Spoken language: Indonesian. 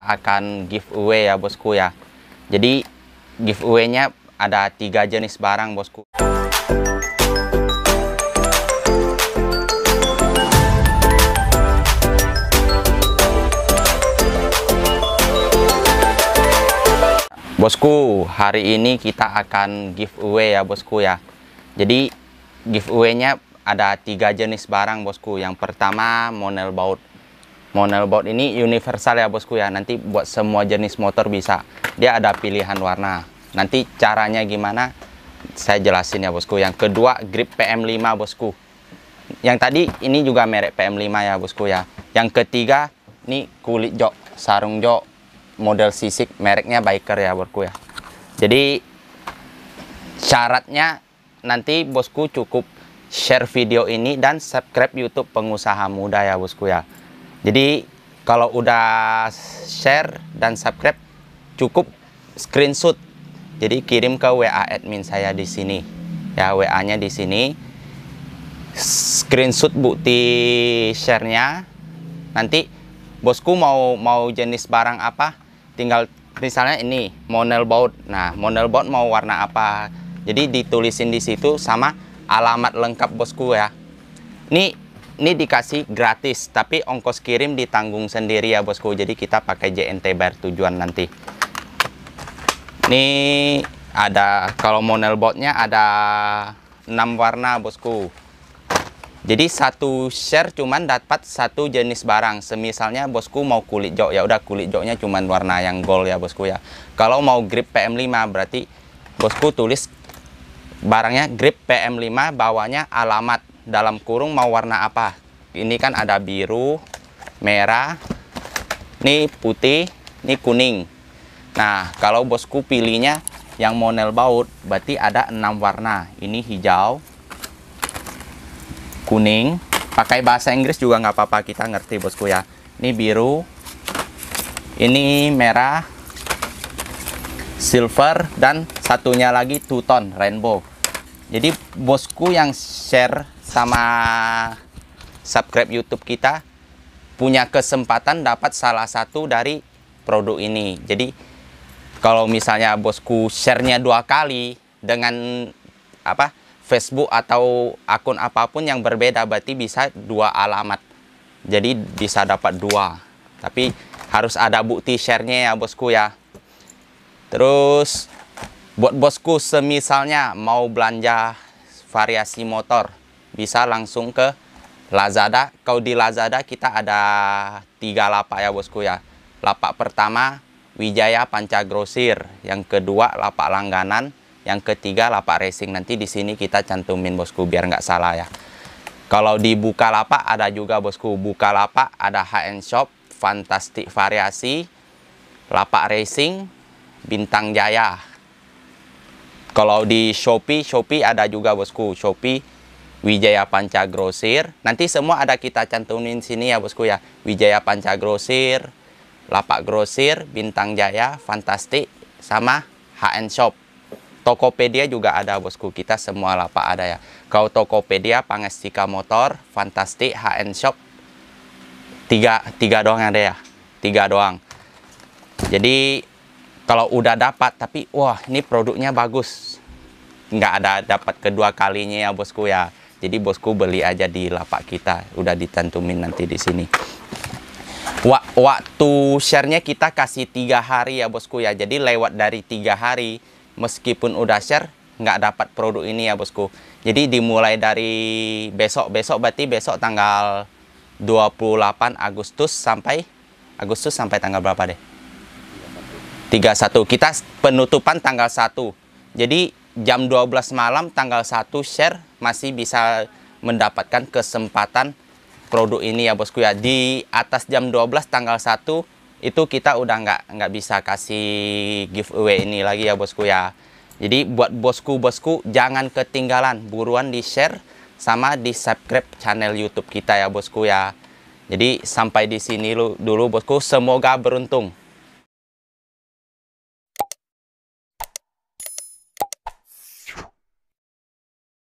akan giveaway ya bosku ya jadi giveaway-nya ada tiga jenis barang bosku bosku hari ini kita akan giveaway ya bosku ya jadi giveaway-nya ada tiga jenis barang bosku yang pertama monel baut monobot ini universal ya bosku ya nanti buat semua jenis motor bisa dia ada pilihan warna nanti caranya gimana saya jelasin ya bosku yang kedua grip PM5 bosku yang tadi ini juga merek PM5 ya bosku ya yang ketiga ini kulit jok sarung jok model sisik mereknya biker ya bosku ya jadi syaratnya nanti bosku cukup share video ini dan subscribe YouTube pengusaha muda ya bosku ya jadi kalau udah share dan subscribe cukup screenshot. Jadi kirim ke WA admin saya di sini. Ya, WA-nya di sini. Screenshot bukti share-nya. Nanti bosku mau mau jenis barang apa? Tinggal misalnya ini model baut. Nah, model baut mau warna apa? Jadi ditulisin di situ sama alamat lengkap bosku ya. Ini ini dikasih gratis tapi ongkos kirim ditanggung sendiri ya bosku jadi kita pakai JNT bar tujuan nanti ini ada kalau model botnya ada 6 warna bosku jadi satu share cuman dapat satu jenis barang. Semisalnya bosku mau kulit jok ya udah kulit joknya cuman warna yang gold ya bosku ya. Kalau mau grip PM5 berarti bosku tulis barangnya grip PM5 bawahnya alamat dalam kurung mau warna apa ini kan ada biru merah ini putih ini kuning nah kalau bosku pilihnya yang monel baut berarti ada enam warna ini hijau kuning pakai bahasa Inggris juga nggak apa-apa kita ngerti bosku ya ini biru ini merah silver dan satunya lagi two tone rainbow jadi bosku yang share sama subscribe YouTube kita punya kesempatan dapat salah satu dari produk ini. Jadi kalau misalnya bosku sharenya dua kali dengan apa Facebook atau akun apapun yang berbeda berarti bisa dua alamat. Jadi bisa dapat dua. Tapi harus ada bukti sharenya ya bosku ya. Terus buat bosku semisalnya mau belanja variasi motor bisa langsung ke Lazada. Kalau di Lazada kita ada tiga lapak ya bosku ya. Lapak pertama Wijaya Panca Grosir, yang kedua lapak langganan, yang ketiga lapak racing. Nanti di sini kita cantumin bosku biar nggak salah ya. Kalau di lapak ada juga bosku Buka lapak ada HN Shop, Fantastic Variasi, Lapak Racing, Bintang Jaya. Kalau di Shopee, Shopee ada juga bosku. Shopee Wijaya Panca Grosir. Nanti semua ada kita cantumin sini ya bosku ya. Wijaya Panca Grosir, Lapak Grosir, Bintang Jaya, Fantastik, sama HN Shop. Tokopedia juga ada bosku, kita semua lapak ada ya. Kau Tokopedia, Pangestika Motor, Fantastik, HN Shop. Tiga, tiga doang ada ya, tiga doang. Jadi kalau udah dapat, tapi wah ini produknya bagus. Nggak ada dapat kedua kalinya ya bosku ya jadi bosku beli aja di lapak kita, udah ditentumin nanti di sini. Waktu sharenya kita kasih tiga hari ya bosku ya. Jadi lewat dari tiga hari, meskipun udah share, nggak dapat produk ini ya bosku. Jadi dimulai dari besok, besok berarti besok tanggal 28 Agustus sampai Agustus sampai tanggal berapa deh? 31. Kita penutupan tanggal 1. Jadi jam 12 malam tanggal 1 share masih bisa mendapatkan kesempatan produk ini ya bosku ya di atas jam 12 tanggal 1 itu kita udah nggak nggak bisa kasih giveaway ini lagi ya bosku ya jadi buat bosku-bosku jangan ketinggalan buruan di share sama di subscribe channel YouTube kita ya bosku ya jadi sampai di sini dulu bosku semoga beruntung